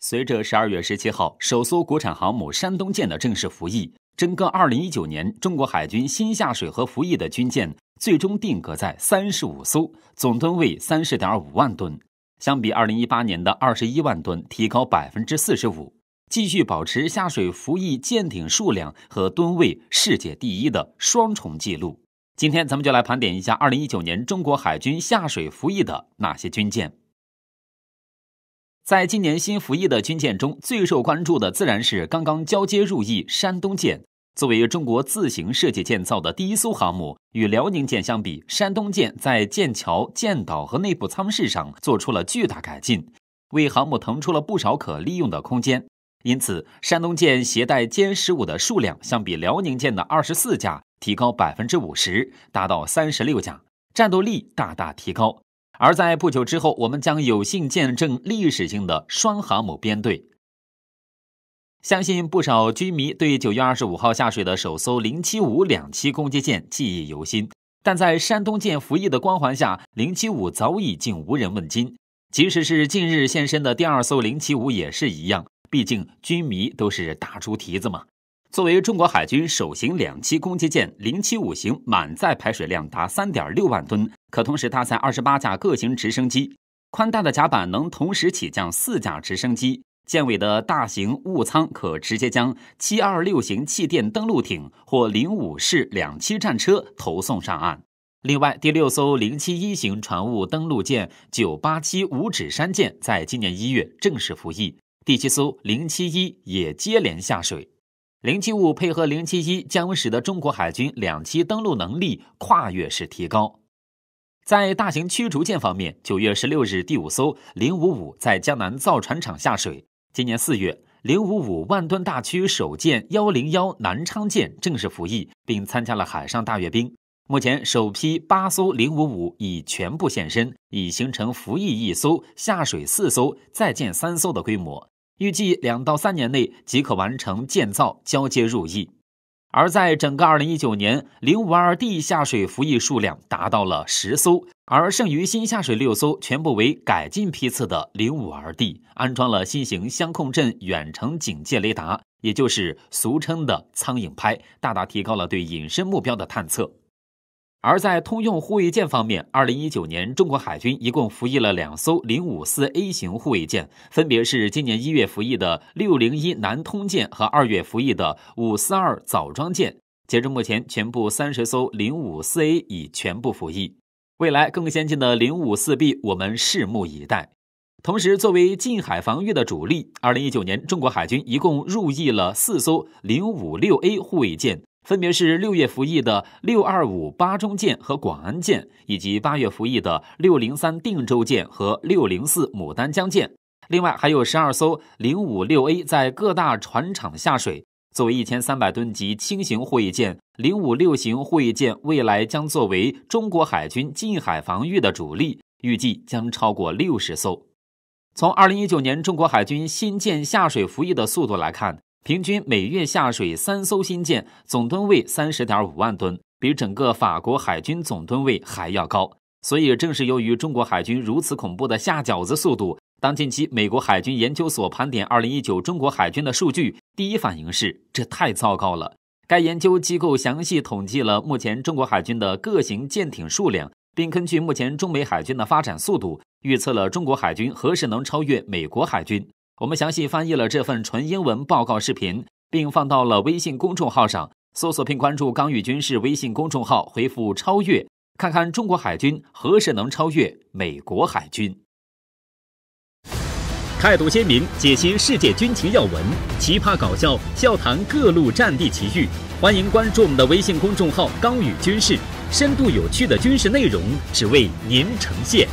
随着十二月十七号首艘国产航母“山东舰”的正式服役，整个二零一九年中国海军新下水和服役的军舰最终定格在三十五艘，总吨位三十点五万吨，相比二零一八年的二十一万吨提高百分之四十五，继续保持下水服役舰艇数量和吨位世界第一的双重纪录。今天咱们就来盘点一下二零一九年中国海军下水服役的哪些军舰。在今年新服役的军舰中，最受关注的自然是刚刚交接入役山东舰。作为中国自行设计建造的第一艘航母，与辽宁舰相比，山东舰在舰桥、舰岛和内部舱室上做出了巨大改进，为航母腾出了不少可利用的空间。因此，山东舰携带歼十五的数量相比辽宁舰的二十四架提高百分之五十，达到三十六架，战斗力大大提高。而在不久之后，我们将有幸见证历史性的双航母编队。相信不少军迷对九月二十五号下水的首艘零七五两栖攻击舰记忆犹新，但在山东舰服役的光环下，零七五早已经无人问津。即使是近日现身的第二艘零七五也是一样，毕竟军迷都是大猪蹄子嘛。作为中国海军首型两栖攻击舰，零七五型满载排水量达三点六万吨，可同时搭载二十八架各型直升机。宽大的甲板能同时起降四架直升机。舰尾的大型物舱可直接将七二六型气垫登陆艇或零五式两栖战车投送上岸。另外，第六艘零七一型船坞登陆舰九八七五指山舰在今年一月正式服役，第七艘零七一也接连下水。零七五配合零七一，将使得中国海军两栖登陆能力跨越式提高。在大型驱逐舰方面，九月十六日，第五艘零五五在江南造船厂下水。今年四月，零五五万吨大驱首舰幺零幺南昌舰正式服役，并参加了海上大阅兵。目前，首批八艘零五五已全部现身，已形成服役一艘、下水四艘、再建三艘的规模。预计两到三年内即可完成建造交接入役，而在整个二零一九年，零五二 D 下水服役数量达到了十艘，而剩余新下水六艘全部为改进批次的零五二 D，安装了新型相控阵远程警戒雷达，也就是俗称的“苍蝇拍”，大大提高了对隐身目标的探测。而在通用护卫舰方面，二零一九年中国海军一共服役了两艘零五四 A 型护卫舰，分别是今年一月服役的六零一南通舰和二月服役的五四二枣庄舰。截至目前，全部三十艘零五四 A 已全部服役。未来更先进的零五四 B，我们拭目以待。同时，作为近海防御的主力，二零一九年中国海军一共入役了四艘零五六 A 护卫舰。分别是六月服役的六二五巴中舰和广安舰，以及八月服役的六零三定州舰和六零四牡丹江舰。另外，还有十二艘零五六 A 在各大船厂下水。作为一千三百吨级轻型护卫舰，零五六型护卫舰未来将作为中国海军近海防御的主力，预计将超过六十艘。从二零一九年中国海军新舰下水服役的速度来看。平均每月下水三艘新舰，总吨位三十点五万吨，比整个法国海军总吨位还要高。所以，正是由于中国海军如此恐怖的下饺子速度，当近期美国海军研究所盘点二零一九中国海军的数据，第一反应是这太糟糕了。该研究机构详细统计了目前中国海军的各型舰艇数量，并根据目前中美海军的发展速度，预测了中国海军何时能超越美国海军。我们详细翻译了这份纯英文报告视频，并放到了微信公众号上。搜索并关注“刚与军事”微信公众号，回复“超越”，看看中国海军何时能超越美国海军。态度鲜明，解析世界军情要闻，奇葩搞笑，笑谈各路战地奇遇。欢迎关注我们的微信公众号“刚与军事”，深度有趣的军事内容，只为您呈现。